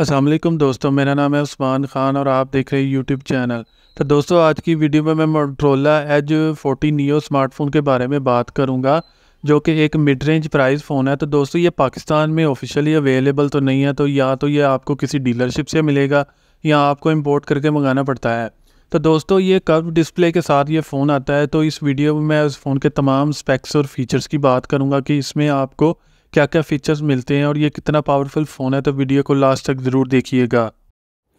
असलम दोस्तों मेरा नाम है उस्मान खान और आप देख रहे हैं यूट्यूब चैनल तो दोस्तों आज की वीडियो में मैं मोट्रोला एज 40 नियो स्मार्टफोन के बारे में बात करूंगा जो कि एक मिड रेंज प्राइस फ़ोन है तो दोस्तों ये पाकिस्तान में ऑफिशियली अवेलेबल तो नहीं है तो या तो ये आपको किसी डीलरशिप से मिलेगा या आपको इम्पोर्ट करके मंगाना पड़ता है तो दोस्तों ये कर्व डिस्प्ले के साथ ये फ़ोन आता है तो इस वीडियो में मैं उस फ़ोन के तमाम स्पेक्स और फीचर्स की बात करूँगा कि इसमें आपको क्या क्या फीचर्स मिलते हैं और ये कितना पावरफुल फ़ोन है तो वीडियो को लास्ट तक ज़रूर देखिएगा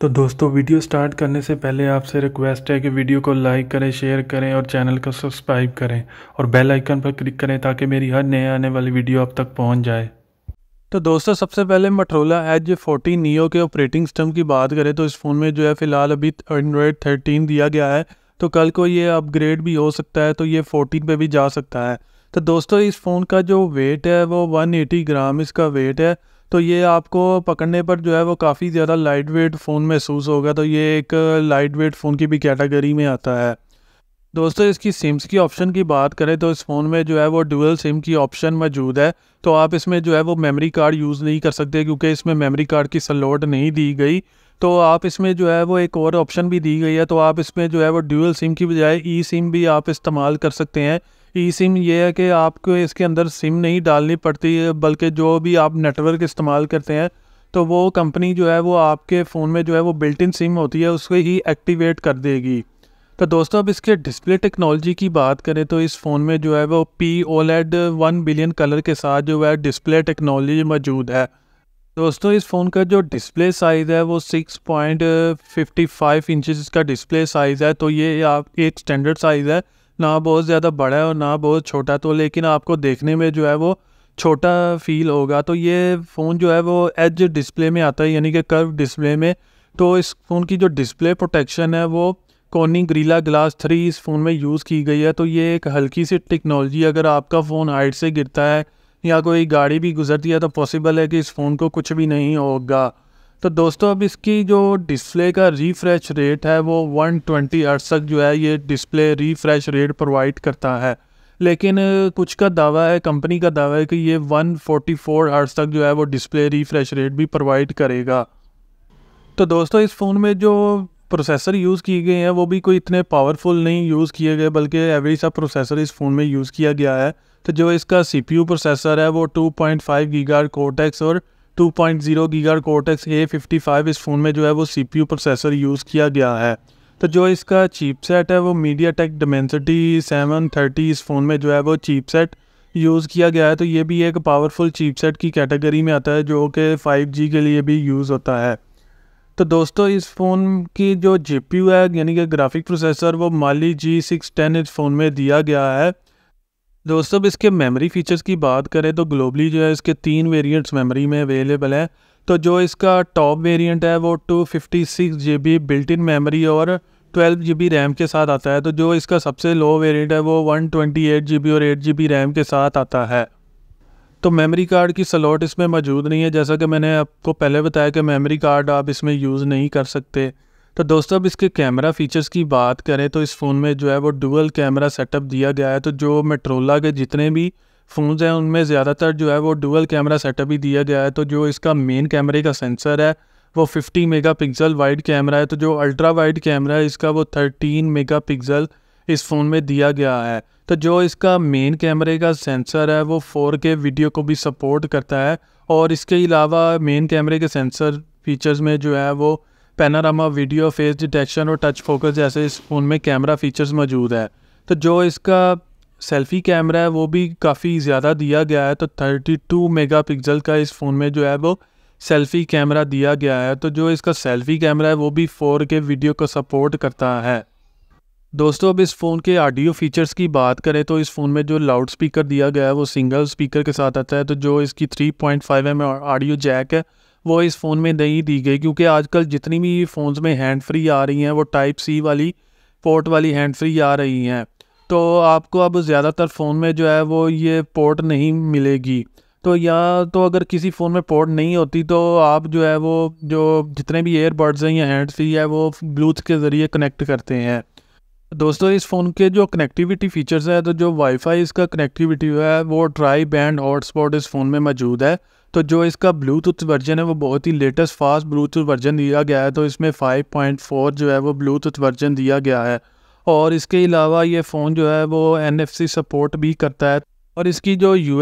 तो दोस्तों वीडियो स्टार्ट करने से पहले आपसे रिक्वेस्ट है कि वीडियो को लाइक करें शेयर करें और चैनल को सब्सक्राइब करें और बेल आइकन पर क्लिक करें ताकि मेरी हर नए आने वाली वीडियो आप तक पहुंच जाए तो दोस्तों सबसे पहले मटरोला एज फोर्टीन नियो के ऑपरेटिंग सिस्टम की बात करें तो इस फ़ोन में जो है फ़िलहाल अभी एंड्रॉयड थर्टीन दिया गया है तो कल को ये अपग्रेड भी हो सकता है तो ये फोर्टीन पे भी जा सकता है तो दोस्तों इस फ़ोन का जो वेट है वो 180 ग्राम इसका वेट है तो ये आपको पकड़ने पर जो है वो काफ़ी ज़्यादा लाइट वेट फ़ोन महसूस होगा तो ये एक लाइट वेट फ़ोन की भी कैटेगरी में आता है दोस्तों इसकी सिम्स की ऑप्शन की बात करें तो इस फ़ोन में जो है वो डुअल सिम की ऑप्शन मौजूद है तो आप इसमें जो है वो मेमोरी कार्ड यूज़ नहीं कर सकते क्योंकि इसमें मेमोरी कार्ड की सलोट नहीं दी गई तो आप इसमें जो है वो एक और ऑप्शन भी दी गई है तो आप इसमें जो है वो ड्यूअल सिम की बजाय ई सिम भी आप इस्तेमाल कर सकते हैं ई सिम ये है कि आपको इसके अंदर सिम नहीं डालनी पड़ती बल्कि जो भी आप नेटवर्क इस्तेमाल करते हैं तो वो कंपनी जो है वो आपके फ़ोन में जो है वो बिल्ट इन सिम होती है उसको ही एक्टिवेट कर देगी तो दोस्तों अब इसके डिस्प्ले टेक्नोलॉजी की बात करें तो इस फ़ोन में जो है वो P OLED one billion colour के साथ जो है डिस्प्ले टेक्नोलॉजी मौजूद है तो दोस्तों इस फ़ोन का जो डिस्प्ले साइज़ है वो 6.55 पॉइंट uh, इसका डिस्प्ले साइज़ है तो ये आप एक स्टैंडर्ड साइज़ है ना बहुत ज़्यादा बड़ा है और ना बहुत छोटा तो लेकिन आपको देखने में जो है वो छोटा फील होगा तो ये फ़ोन जो है वो एज डिस्प्ले में आता है यानी कि कर्व डिस्प्ले में तो इस फ़ोन की जो डिस्प्ले प्रोटेक्शन है वो कॉनी ग्रीला ग्लास थ्री इस फ़ोन में यूज़ की गई है तो ये एक हल्की सी टेक्नोलॉजी अगर आपका फ़ोन हाइट से गिरता है या कोई गाड़ी भी गुजरती है तो पॉसिबल है कि इस फ़ोन को कुछ भी नहीं होगा तो दोस्तों अब इसकी जो डिस्प्ले का रिफ्रेश रेट है वो 120 ट्वेंटी तक जो है ये डिस्प्ले रिफ्रेश रेट प्रोवाइड करता है लेकिन कुछ का दावा है कंपनी का दावा है कि ये 144 फोर्टी तक जो है वो डिस्प्ले रिफ्रेश रेट भी प्रोवाइड करेगा तो दोस्तों इस फ़ोन में जो प्रोसेसर यूज़ किए गए हैं वो भी कोई इतने पावरफुल नहीं यूज़ किए गए बल्कि एवरेज सा प्रोसेसर इस फ़ोन में यूज़ किया गया है तो जो इसका सी प्रोसेसर है वो टू पॉइंट गीगार कोटेक्स और 2.0 पॉइंट जीरो गीगार कोटेक्स ए इस फ़ोन में जो है वो सी प्रोसेसर यूज़ किया गया है तो जो इसका सेट है वो मीडिया टेक डोमेंसिटी सेवन इस फ़ोन में जो है वो सेट यूज़ किया गया है तो ये भी एक पावरफुल सेट की कैटेगरी में आता है जो कि 5G के लिए भी यूज़ होता है तो दोस्तों इस फ़ोन की जो जी है यानी कि ग्राफिक प्रोसेसर वो माली जी सिक्स टेन इस फ़ोन में दिया गया है दोस्तों अब इसके मेमोरी फीचर्स की बात करें तो ग्लोबली जो है इसके तीन वेरिएंट्स मेमोरी में अवेलेबल हैं तो जो इसका टॉप वेरिएंट है वो two fifty six G B built in memory और ट्वेल्व जी बी रैम के साथ आता है तो जो इसका सबसे लो वेरिएंट है वो one twenty eight G B और एट जी बी रैम के साथ आता है तो मेमोरी कार्ड की स्लॉट इसमें मौजूद नहीं है जैसा कि मैंने आपको पहले बताया कि मेमोरी कार्ड आप इसमें यूज़ नहीं कर सकते तो दोस्तों अब इसके कैमरा फीचर्स की बात करें तो इस फ़ोन में जो है वो डुअल कैमरा सेटअप दिया गया है तो जो मेट्रोला के जितने भी फ़ोन हैं उनमें ज़्यादातर जो है वो डुअल कैमरा सेटअप ही दिया गया है तो जो इसका मेन कैमरे का सेंसर है वो 50 मेगापिक्सल वाइड कैमरा है तो जो अल्ट्रा वाइड कैमरा है इसका वो 13 मेगापिक्सल इस फ़ोन में दिया गया है तो जो इसका मेन कैमरे का सेंसर है वो के वीडियो को भी सपोर्ट करता है और इसके अलावा मेन कैमरे के सेंसर फीचर्स में जो है वो पैनारामा वीडियो फेस डिटेक्शन और टच फोकस जैसे इस फ़ोन में कैमरा फीचर्स मौजूद है तो जो इसका सेल्फ़ी कैमरा है वो भी काफ़ी ज़्यादा दिया गया है तो 32 मेगापिक्सल का इस फ़ोन में जो है वो सेल्फ़ी कैमरा दिया गया है तो जो इसका सेल्फ़ी कैमरा है वो भी 4K वीडियो को सपोर्ट करता है दोस्तों अब इस फ़ोन के ऑडियो फीचर्स की बात करें तो इस फ़ोन में जो लाउड स्पीकर दिया गया है वो सिंगल स्पीकर के साथ आता है तो जो इसकी 3.5 पॉइंट ऑडियो जैक है वो इस फ़ोन में नहीं दी गई क्योंकि आजकल जितनी भी फ़ोन्स में हैंड फ्री आ रही हैं वो टाइप सी वाली पोर्ट वाली हैंड फ्री आ रही हैं तो आपको अब ज़्यादातर फ़ोन में जो है वो ये पोर्ट नहीं मिलेगी तो या तो अगर किसी फ़ोन में पोर्ट नहीं होती तो आप जो है वो जो जितने भी एयरबड्स हैं या हैंड फ्री है वो ब्लूथ के ज़रिए कनेक्ट करते हैं दोस्तों इस फ़ोन के जो कनेक्टिविटी फ़ीचर्स हैं तो जो वाईफाई इसका कनेक्टिविटी है वो ट्राई बैंड हॉटस्पॉट इस फ़ोन में मौजूद है तो जो इसका ब्लूटूथ वर्जन है वो बहुत ही लेटेस्ट फास्ट ब्लूटूथ वर्जन दिया गया है तो इसमें 5.4 जो है वो ब्लूटूथ वर्जन दिया गया है और इसके अलावा ये फ़ोन जो है वो एन सपोर्ट भी करता है और इसकी जो यू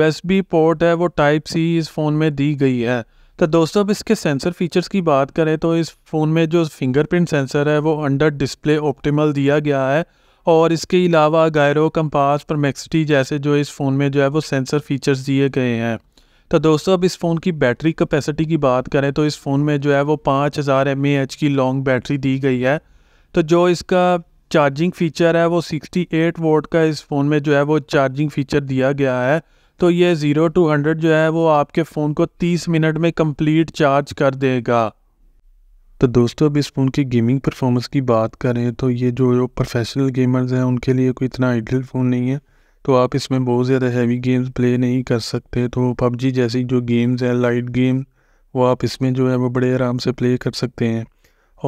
पोर्ट है वो टाइप सी इस फ़ोन में दी गई है तो दोस्तों अब इसके सेंसर फीचर्स की बात करें तो इस फ़ोन में जो फिंगरप्रिंट सेंसर है वो अंडर डिस्प्ले ऑप्टिमल दिया गया है और इसके अलावा गायरो कंपास परमेक्सिटी जैसे जो इस फ़ोन में जो है वो सेंसर फीचर्स दिए गए हैं तो दोस्तों अब इस फ़ोन की बैटरी कैपेसिटी की बात करें तो इस फ़ोन में जो है वो पाँच हज़ार एम की लॉन्ग बैटरी दी गई है तो जो इसका चार्जिंग फ़ीचर है वो 68 वोट का इस फ़ोन में जो है वो चार्जिंग फ़ीचर दिया गया है तो ये ज़ीरो टू हंड्रेड जो है वो आपके फ़ोन को तीस मिनट में कंप्लीट चार्ज कर देगा तो दोस्तों अब इस फ़ोन की गेमिंग परफॉर्मेंस की बात करें तो ये जो प्रोफेशनल गेमर्स हैं उनके लिए कोई इतना आइडियल फ़ोन नहीं है तो आप इसमें बहुत ज़्यादा हैवी गेम्स प्ले नहीं कर सकते तो पबजी जैसी जो गेम्स हैं लाइट गेम वो आप इसमें जो है वो बड़े आराम से प्ले कर सकते हैं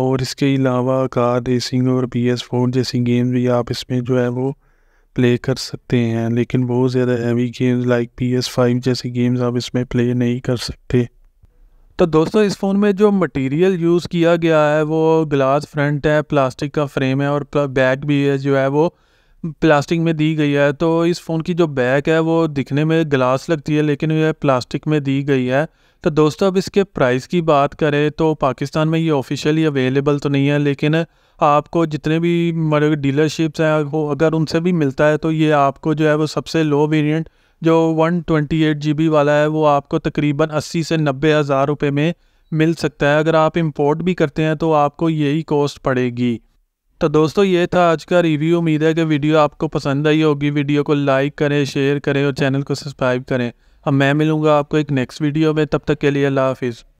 और इसके अलावा कार रेसिंग और पी एस फोर जैसी गेम भी आप इसमें जो है वो प्ले कर सकते हैं लेकिन बहुत ज़्यादा heavy games like P S five जैसी गेम्स आप इसमें प्ले नहीं कर सकते तो दोस्तों इस फ़ोन में जो मटेरियल यूज़ किया गया है वो ग्लास फ्रंट है प्लास्टिक का फ्रेम है और बैक भी है जो है वो प्लास्टिक में दी गई है तो इस फ़ोन की जो बैक है वो दिखने में ग्लास लगती है लेकिन यह प्लास्टिक में दी गई है तो दोस्तों अब इसके प्राइस की बात करें तो पाकिस्तान में ये ऑफिशियली अवेलेबल तो नहीं है लेकिन आपको जितने भी मतलब डीलरशिप्स हैं वो अगर उनसे भी मिलता है तो ये आपको जो है वो सबसे लो वेरिएंट जो one twenty eight G B वाला है वो आपको तकरीबन अस्सी से नब्बे हज़ार रुपये में मिल सकता है अगर आप इम्पोर्ट भी करते हैं तो आपको यही कॉस्ट पड़ेगी तो दोस्तों ये था आज का रिव्यू उम्मीद है कि वीडियो आपको पसंद आई होगी वीडियो को लाइक करें शेयर करें और चैनल को सब्सक्राइब करें अब मैं मिलूँगा आपको एक नेक्स्ट वीडियो में तब तक के लिए अल्लाह हाफिज़